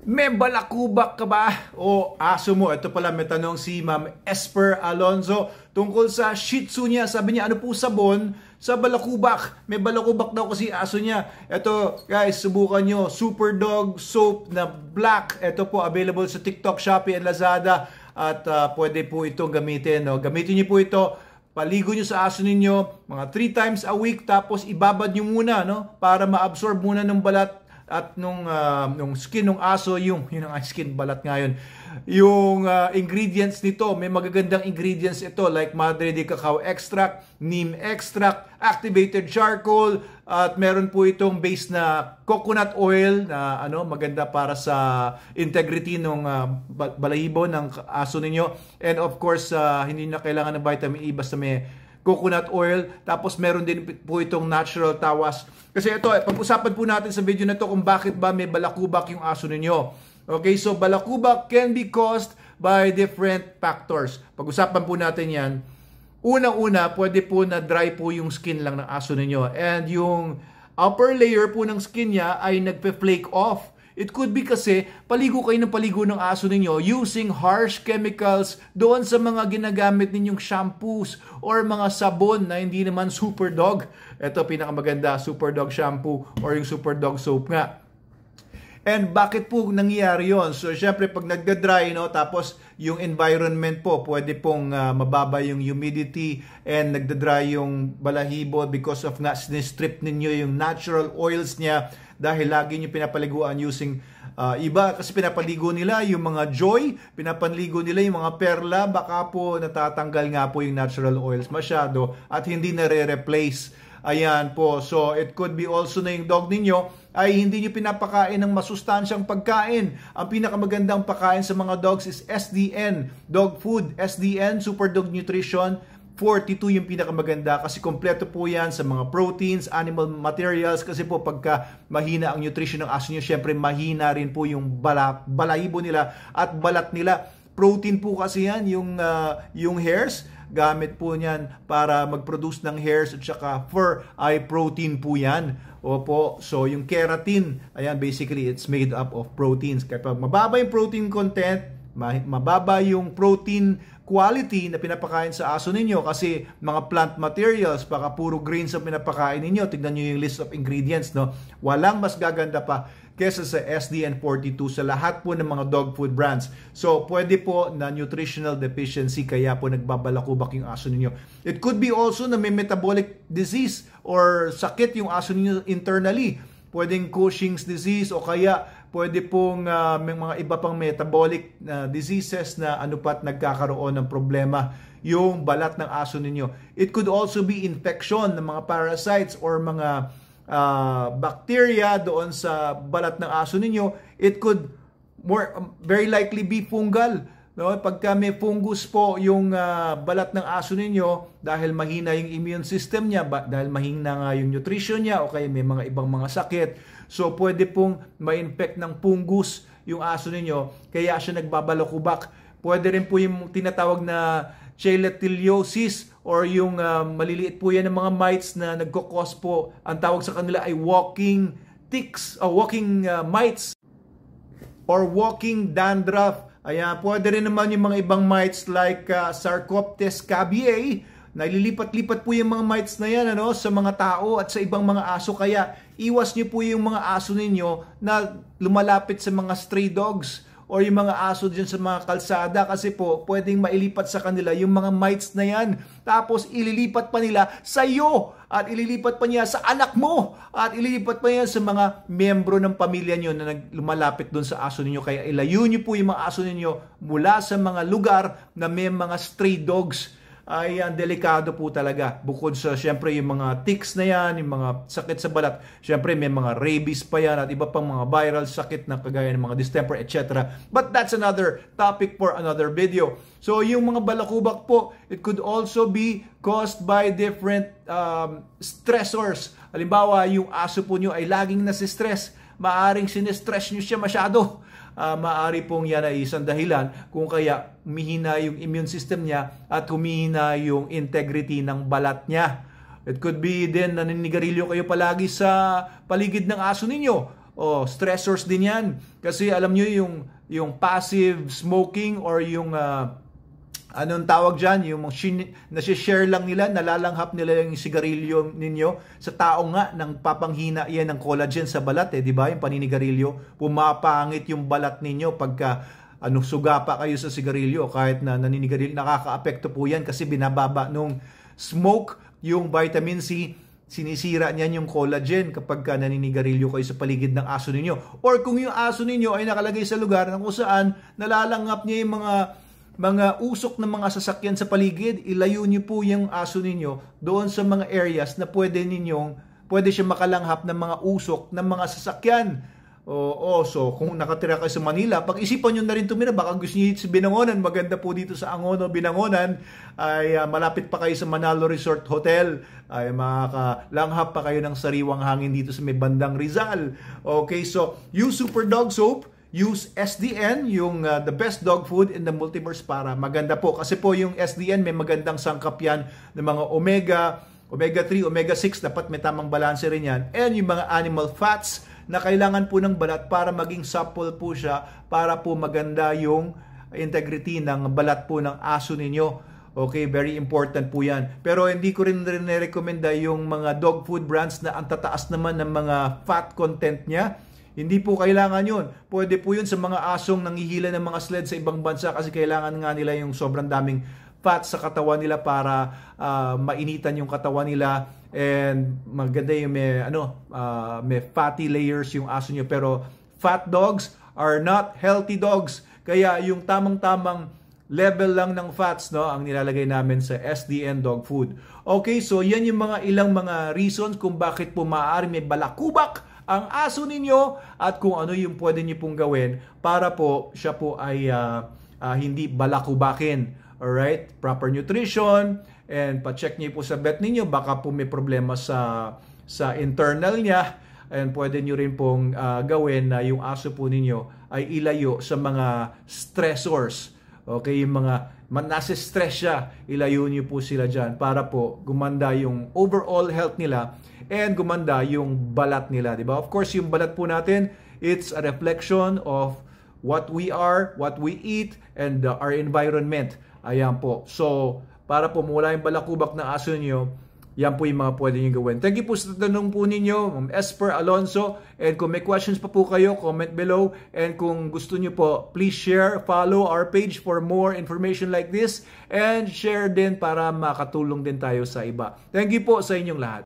May balakubak ka ba? O aso mo? Ito pala may tanong si Ma'am Esper Alonzo tungkol sa Shih Tzu niya. Sabi niya, ano po sabon sa balakubak? May balakubak daw kasi aso niya. Ito guys, subukan nyo. Super Dog Soap na black. Ito po available sa TikTok, Shopee, and Lazada. At uh, pwede po itong gamitin. No? Gamitin niyo po ito paligo nyo sa aso ninyo mga 3 times a week tapos ibabad nyo muna no? para ma-absorb muna ng balat at nung uh, nung skin ng aso yung yun ang skin balat ngayon yung uh, ingredients nito may magagandang ingredients ito like madre de cacao extract neem extract activated charcoal at meron po itong base na coconut oil na ano maganda para sa integrity ng uh, ah, balahibo ng aso ninyo and of course uh, hindi na kailangan ng vitamin E basta may coconut oil. Tapos meron din po itong natural tawas. Kasi ito, eh, pag-usapan po natin sa video na to kung bakit ba may balakubak yung aso ninyo. Okay, so balakubak can be caused by different factors. Pag-usapan po natin yan. unang una pwede po na dry po yung skin lang ng aso ninyo. And yung upper layer po ng skin niya ay nagpe-flake off. It could be kasi paligo kayo ng paligo ng aso ninyo using harsh chemicals doon sa mga ginagamit ninyong shampoos or mga sabon na hindi naman super dog. Ito pinakamaganda, super dog shampoo or yung super dog soap nga. And bakit po nangyayari yon? So syempre pag nagda-dry no tapos yung environment po pwede pong uh, mababa yung humidity and nagda-dry yung balahibo because of nga sinistrip ninyo yung natural oils niya dahil lagi niyo pinapaliguan using uh, iba kasi pinapaligo nila yung mga joy, pinapaligo nila yung mga perla, baka po natatanggal nga po yung natural oils masyado at hindi na re-replace. Ayan po. So it could be also na yung dog ninyo ay hindi nyo pinapakain ng masustansyang pagkain. Ang pinakamagandang pagkain sa mga dogs is SDN, dog food, SDN, super dog nutrition, 42 yung pinakamaganda kasi kompleto po yan sa mga proteins, animal materials kasi po pagka mahina ang nutrition ng aso nyo, syempre mahina rin po yung bala, balahibo nila at balat nila. Protein po kasi yan, yung, uh, yung hairs Gamit po niyan para mag-produce ng hairs at saka fur ay protein po yan. Opo, so yung keratin, ayan basically it's made up of proteins. Kaya pag mababa yung protein content, mababa yung protein quality na pinapakain sa aso ninyo kasi mga plant materials, baka puro greens ang pinapakain ninyo. Tignan nyo yung list of ingredients, no? Walang mas gaganda pa kesa sa SDN42 sa lahat po ng mga dog food brands. So, pwede po na nutritional deficiency kaya po nagbabalakubak yung aso ninyo. It could be also na may metabolic disease or sakit yung aso ninyo internally. Pwedeng Cushing's disease o kaya pwede pong uh, may mga iba pang metabolic uh, diseases na ano pat nagkakaroon ng problema yung balat ng aso ninyo. It could also be infection ng mga parasites or mga uh, bacteria doon sa balat ng aso ninyo, it could more um, very likely be fungal. No, pagka may fungus po yung uh, balat ng aso ninyo dahil mahina yung immune system niya, ba, dahil mahina nga yung nutrition niya o kaya may mga ibang mga sakit, so pwede pong ma-infect ng fungus yung aso ninyo kaya siya nagbabalakubak. Pwede rin po yung tinatawag na gelatiliosis or yung uh, maliliit po yan ng mga mites na nagkakos po. Ang tawag sa kanila ay walking ticks o uh, walking uh, mites or walking dandruff. Ayan, pwede rin naman yung mga ibang mites like uh, Sarcoptes cabiae. Nalilipat-lipat po yung mga mites na yan ano, sa mga tao at sa ibang mga aso. Kaya iwas niyo po yung mga aso ninyo na lumalapit sa mga stray dogs or yung mga aso dyan sa mga kalsada kasi po pwedeng mailipat sa kanila yung mga mites na yan. Tapos ililipat pa nila sa iyo at ililipat pa niya sa anak mo at ililipat pa niya sa mga membro ng pamilya niyo na lumalapit doon sa aso ninyo. Kaya ilayo niyo po yung mga aso ninyo mula sa mga lugar na may mga stray dogs ay uh, delikado po talaga. Bukod sa syempre yung mga ticks na yan, yung mga sakit sa balat, syempre may mga rabies pa yan at iba pang mga viral sakit na kagaya ng mga distemper, etc. But that's another topic for another video. So yung mga balakubak po, it could also be caused by different um, stressors. Halimbawa, yung aso po nyo ay laging nasistress maaring sinestress nyo siya masyado. Uh, ah, maari pong yan ay isang dahilan kung kaya humihina yung immune system niya at humihina yung integrity ng balat niya. It could be din naninigarilyo kayo palagi sa paligid ng aso ninyo. O, oh, stressors din yan. Kasi alam nyo yung, yung passive smoking or yung uh, anong tawag dyan, yung shin, nasi-share lang nila, nalalanghap nila yung sigarilyo ninyo sa tao nga nang papanghina yan ng collagen sa balat eh, di ba? Yung paninigarilyo, pumapangit yung balat ninyo pagka ano, suga pa kayo sa sigarilyo kahit na naninigarilyo, nakakaapekto po yan kasi binababa nung smoke yung vitamin C sinisira niyan yung collagen kapag ka naninigarilyo kayo sa paligid ng aso ninyo. Or kung yung aso ninyo ay nakalagay sa lugar na kung saan nalalangap niya yung mga mga usok ng mga sasakyan sa paligid, ilayo niyo po yung aso ninyo doon sa mga areas na pwede ninyong pwede siya makalanghap ng mga usok ng mga sasakyan. O, Oo, so kung nakatira kayo sa Manila, pag-isipan nyo na rin tumira, baka gusto nyo sa Binangonan, maganda po dito sa Angono, Binangonan, ay uh, malapit pa kayo sa Manalo Resort Hotel, ay makakalanghap pa kayo ng sariwang hangin dito sa may bandang Rizal. Okay, so use Super Dog Soap, use SDN, yung uh, the best dog food in the multiverse para maganda po. Kasi po yung SDN may magandang sangkap yan ng mga omega, omega 3, omega 6, dapat may tamang balanse rin yan. And yung mga animal fats na kailangan po ng balat para maging supple po siya, para po maganda yung integrity ng balat po ng aso ninyo. Okay, very important po yan. Pero hindi ko rin rin recommenda yung mga dog food brands na ang tataas naman ng mga fat content niya hindi po kailangan yun. Pwede po yun sa mga asong nangihila ng mga sled sa ibang bansa kasi kailangan nga nila yung sobrang daming fat sa katawan nila para uh, mainitan yung katawan nila and maganda yung may ano uh, may fatty layers yung aso nyo pero fat dogs are not healthy dogs kaya yung tamang-tamang level lang ng fats no ang nilalagay namin sa SDN dog food. Okay, so yan yung mga ilang mga reasons kung bakit po maaari may balakubak ang aso ninyo at kung ano yung pwede niyo pong gawin para po siya po ay uh, uh, hindi balakubakin. Alright? Proper nutrition and pa-check niyo po sa vet ninyo baka po may problema sa sa internal niya and pwede nyo rin pong uh, gawin na yung aso po ninyo ay ilayo sa mga stressors. Okay, yung mga man, nasa stress siya, ilayo nyo po sila dyan para po gumanda yung overall health nila and gumanda yung balat nila, di ba? Of course, yung balat po natin, it's a reflection of what we are, what we eat, and uh, our environment. Ayan po. So, para po mula yung balakubak na aso nyo, yan po yung mga pwede nyo gawin. Thank you po sa tanong po ninyo, Ma'am Esper Alonso. And kung may questions pa po kayo, comment below. And kung gusto nyo po, please share, follow our page for more information like this. And share din para makatulong din tayo sa iba. Thank you po sa inyong lahat.